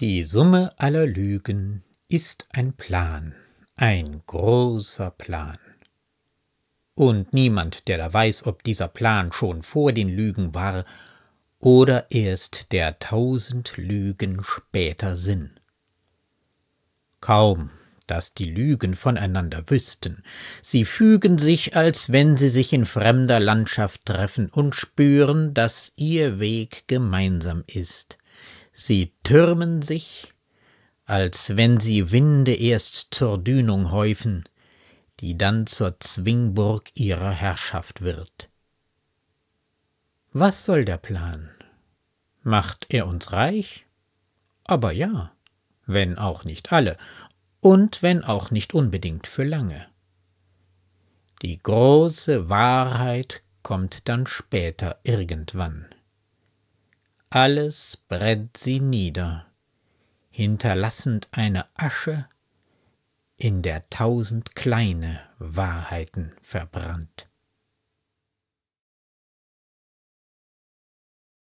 Die Summe aller Lügen ist ein Plan, ein großer Plan. Und niemand, der da weiß, ob dieser Plan schon vor den Lügen war oder erst der tausend Lügen später Sinn. Kaum, dass die Lügen voneinander wüssten, sie fügen sich, als wenn sie sich in fremder Landschaft treffen und spüren, dass ihr Weg gemeinsam ist sie türmen sich, als wenn sie Winde erst zur Dünung häufen, die dann zur Zwingburg ihrer Herrschaft wird. Was soll der Plan? Macht er uns reich? Aber ja, wenn auch nicht alle, und wenn auch nicht unbedingt für lange. Die große Wahrheit kommt dann später irgendwann alles brennt sie nieder, hinterlassend eine Asche, in der tausend kleine Wahrheiten verbrannt.